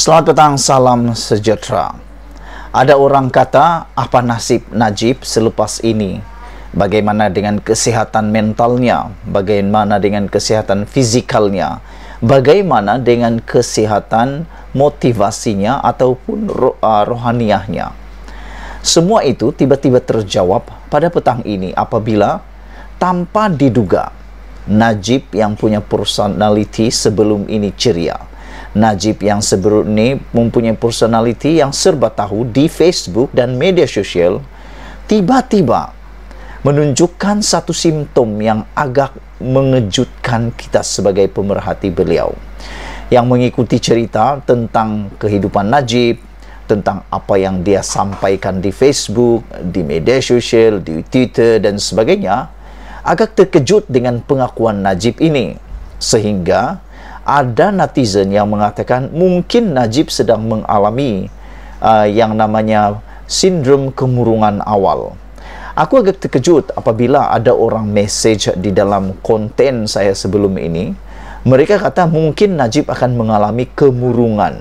Selamat petang, salam sejahtera. Ada orang kata, apa nasib Najib selepas ini? Bagaimana dengan kesihatan mentalnya? Bagaimana dengan kesihatan fizikalnya? Bagaimana dengan kesihatan motivasinya ataupun ah, rohaniahnya? Semua itu tiba-tiba terjawab pada petang ini apabila tanpa diduga Najib yang punya personaliti sebelum ini ceria. Najib yang seberut ini mempunyai personality yang serba tahu di Facebook dan media sosial tiba-tiba menunjukkan satu simptom yang agak mengejutkan kita sebagai pemerhati beliau yang mengikuti cerita tentang kehidupan Najib tentang apa yang dia sampaikan di Facebook, di media sosial, di Twitter dan sebagainya agak terkejut dengan pengakuan Najib ini sehingga ada netizen yang mengatakan mungkin Najib sedang mengalami uh, yang namanya sindrom kemurungan awal. Aku agak terkejut apabila ada orang message di dalam konten saya sebelum ini. Mereka kata mungkin Najib akan mengalami kemurungan.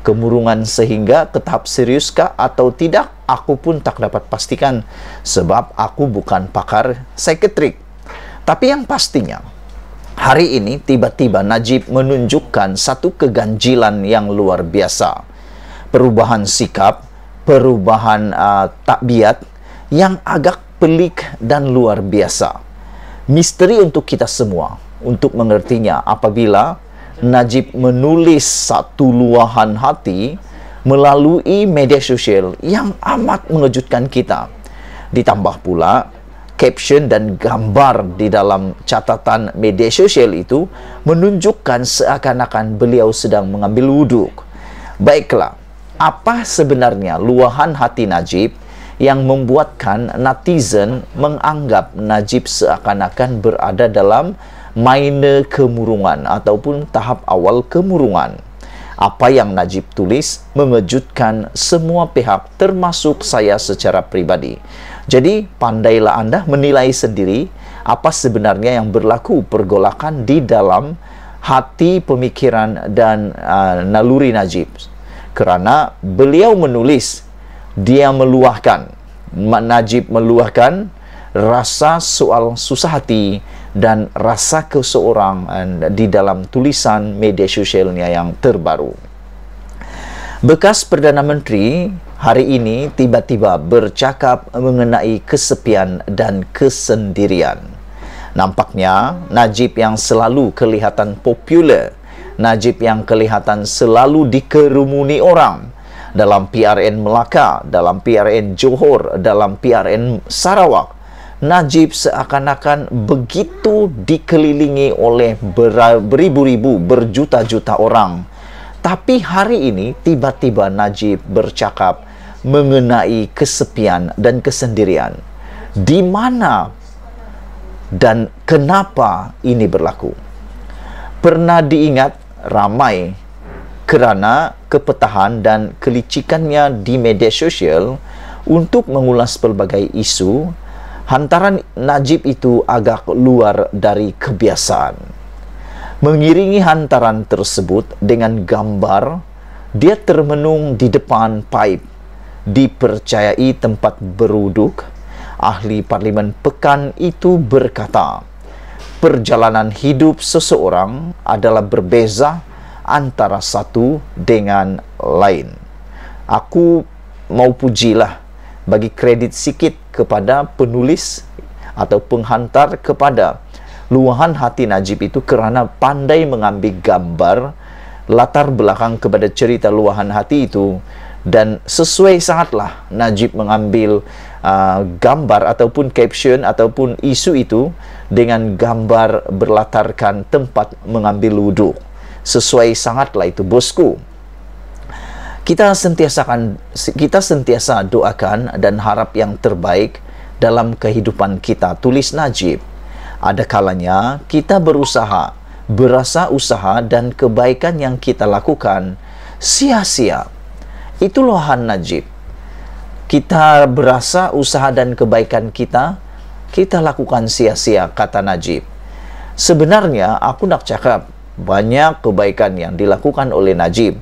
Kemurungan sehingga ke tahap seriuskah atau tidak, aku pun tak dapat pastikan sebab aku bukan pakar psikiatrik. Tapi yang pastinya, Hari ini tiba-tiba Najib menunjukkan satu keganjilan yang luar biasa. Perubahan sikap, perubahan uh, takbiat yang agak pelik dan luar biasa. Misteri untuk kita semua untuk mengertinya apabila Najib menulis satu luahan hati melalui media sosial yang amat mengejutkan kita. Ditambah pula caption dan gambar di dalam catatan media sosial itu menunjukkan seakan-akan beliau sedang mengambil wuduk. Baiklah, apa sebenarnya luahan hati Najib yang membuatkan netizen menganggap Najib seakan-akan berada dalam minor kemurungan ataupun tahap awal kemurungan? Apa yang Najib tulis mengejutkan semua pihak termasuk saya secara pribadi. Jadi pandailah anda menilai sendiri apa sebenarnya yang berlaku pergolakan di dalam hati pemikiran dan uh, naluri Najib. Kerana beliau menulis dia meluahkan Mak Najib meluahkan rasa soal susah hati dan rasa keseorangan di dalam tulisan media sosialnya yang terbaru. Bekas Perdana Menteri hari ini tiba-tiba bercakap mengenai kesepian dan kesendirian. Nampaknya Najib yang selalu kelihatan popular, Najib yang kelihatan selalu dikerumuni orang dalam PRN Melaka, dalam PRN Johor, dalam PRN Sarawak. Najib seakan-akan begitu dikelilingi oleh beribu-ribu, berjuta-juta orang. Tapi hari ini tiba-tiba Najib bercakap mengenai kesepian dan kesendirian. Di mana dan kenapa ini berlaku? Pernah diingat ramai kerana kepetahan dan kelicikannya di media sosial untuk mengulas pelbagai isu, hantaran Najib itu agak luar dari kebiasaan. Mengiringi hantaran tersebut dengan gambar, dia termenung di depan pipe dipercayai tempat beruduk, ahli parlimen pekan itu berkata, perjalanan hidup seseorang adalah berbeza antara satu dengan lain. Aku mau pujilah bagi kredit sikit kepada penulis atau penghantar kepada luahan hati Najib itu kerana pandai mengambil gambar latar belakang kepada cerita luahan hati itu dan sesuai sangatlah Najib mengambil uh, gambar ataupun caption ataupun isu itu dengan gambar berlatarkan tempat mengambil wudhu sesuai sangatlah itu bosku kita sentiasa akan kita sentiasa doakan dan harap yang terbaik dalam kehidupan kita tulis Najib ada kalanya kita berusaha berasa usaha dan kebaikan yang kita lakukan sia-sia Itulah Han Najib. Kita berasa usaha dan kebaikan kita, kita lakukan sia-sia, kata Najib. Sebenarnya, aku nak cakap, banyak kebaikan yang dilakukan oleh Najib.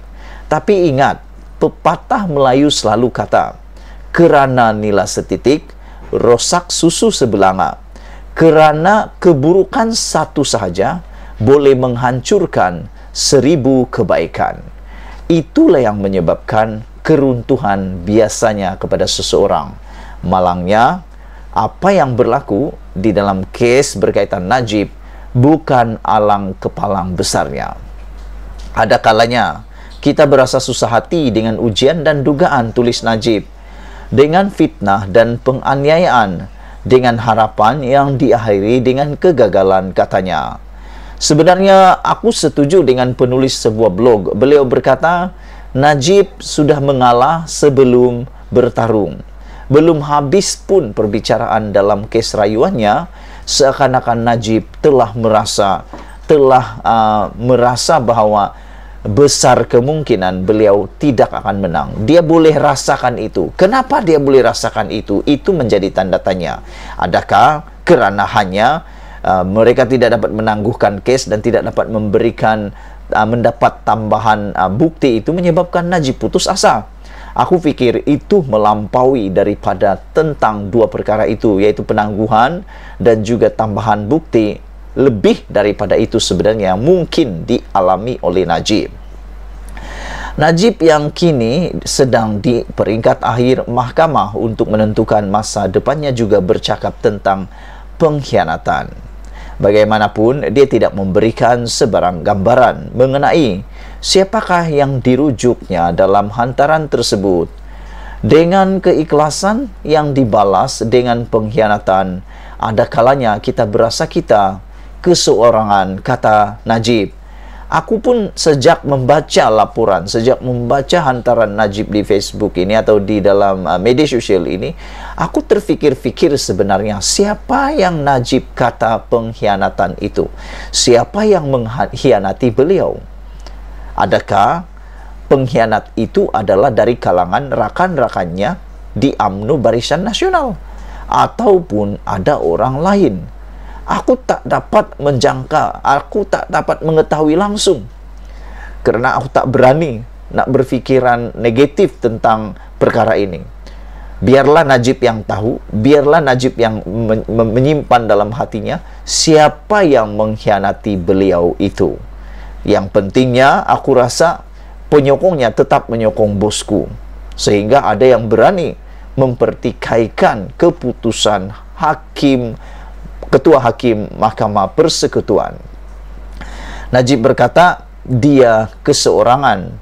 Tapi ingat, pepatah Melayu selalu kata, kerana nila setitik, rosak susu sebelanga. Kerana keburukan satu sahaja, boleh menghancurkan seribu kebaikan itulah yang menyebabkan keruntuhan biasanya kepada seseorang. Malangnya, apa yang berlaku di dalam kes berkaitan Najib bukan alang kepalang besarnya. Ada kalanya kita berasa susah hati dengan ujian dan dugaan tulis Najib dengan fitnah dan penganiayaan dengan harapan yang diakhiri dengan kegagalan katanya. Sebenarnya aku setuju dengan penulis sebuah blog. Beliau berkata, Najib sudah mengalah sebelum bertarung. Belum habis pun perbicaraan dalam kes rayuannya, seakan-akan Najib telah merasa telah uh, merasa bahawa besar kemungkinan beliau tidak akan menang. Dia boleh rasakan itu. Kenapa dia boleh rasakan itu? Itu menjadi tanda tanya. Adakah kerana hanya Uh, mereka tidak dapat menangguhkan kes dan tidak dapat memberikan uh, mendapat tambahan uh, bukti itu menyebabkan Najib putus asa. Aku fikir itu melampaui daripada tentang dua perkara itu yaitu penangguhan dan juga tambahan bukti lebih daripada itu sebenarnya mungkin dialami oleh Najib. Najib yang kini sedang di peringkat akhir mahkamah untuk menentukan masa depannya juga bercakap tentang pengkhianatan. Bagaimanapun, dia tidak memberikan sebarang gambaran mengenai siapakah yang dirujuknya dalam hantaran tersebut. Dengan keikhlasan yang dibalas dengan pengkhianatan, ada kalanya kita berasa kita keseorangan, kata Najib. Aku pun sejak membaca laporan, sejak membaca hantaran Najib di Facebook ini atau di dalam uh, media sosial ini, aku terfikir-fikir sebenarnya siapa yang Najib kata pengkhianatan itu? Siapa yang mengkhianati beliau? Adakah pengkhianat itu adalah dari kalangan rakan-rakannya di UMNO Barisan Nasional ataupun ada orang lain? aku tak dapat menjangka, aku tak dapat mengetahui langsung. Karena aku tak berani nak berpikiran negatif tentang perkara ini. Biarlah Najib yang tahu, biarlah Najib yang menyimpan dalam hatinya siapa yang mengkhianati beliau itu. Yang pentingnya aku rasa penyokongnya tetap menyokong bosku. Sehingga ada yang berani mempertikaikan keputusan hakim, Ketua Hakim Mahkamah Persekutuan. Najib berkata, dia keseorangan.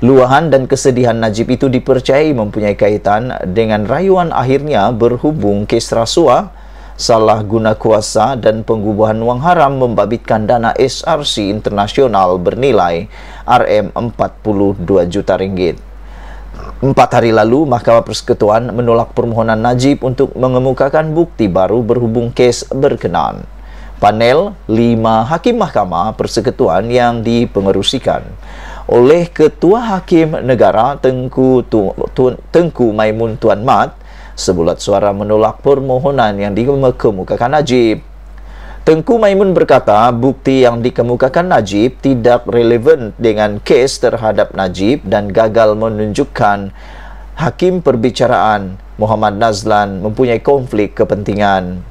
Luahan dan kesedihan Najib itu dipercayai mempunyai kaitan dengan rayuan akhirnya berhubung kes rasuah, salah guna kuasa dan pengubahan wang haram membabitkan dana SRC internasional bernilai RM42 juta ringgit. Empat hari lalu, Mahkamah Persekutuan menolak permohonan Najib untuk mengemukakan bukti baru berhubung kes berkenaan. Panel lima hakim Mahkamah Persekutuan yang dipengerusikan oleh Ketua Hakim Negara Tengku, tu, tu, Tengku Maimun Tuan Mat sebulat suara menolak permohonan yang dikemukakan Najib. Tengku Maimun berkata, bukti yang dikemukakan Najib tidak relevan dengan kes terhadap Najib dan gagal menunjukkan Hakim Perbicaraan Muhammad Nazlan mempunyai konflik kepentingan.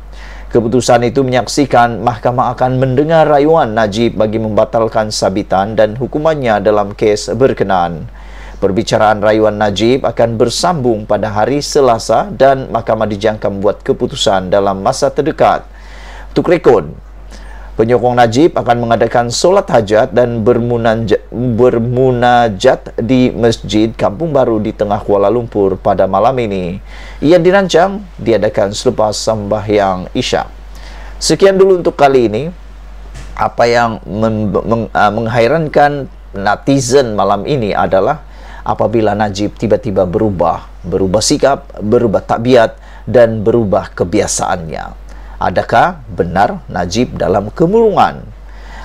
Keputusan itu menyaksikan mahkamah akan mendengar rayuan Najib bagi membatalkan sabitan dan hukumannya dalam kes berkenaan. Perbicaraan rayuan Najib akan bersambung pada hari Selasa dan mahkamah dijangka membuat keputusan dalam masa terdekat. Tuk Rekun. Penyokong Najib akan mengadakan solat hajat dan bermunajat di Masjid Kampung Baru di tengah Kuala Lumpur pada malam ini. Ia dirancang diadakan selepas sembahyang Isya. Sekian dulu untuk kali ini. Apa yang ah, menghairankan netizen malam ini adalah apabila Najib tiba-tiba berubah, berubah sikap, berubah tabiat dan berubah kebiasaannya adakah benar Najib dalam kemurungan?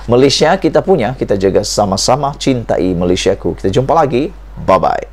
Malaysia kita punya, kita jaga sama-sama cintai Malaysia ku. Kita jumpa lagi. Bye-bye.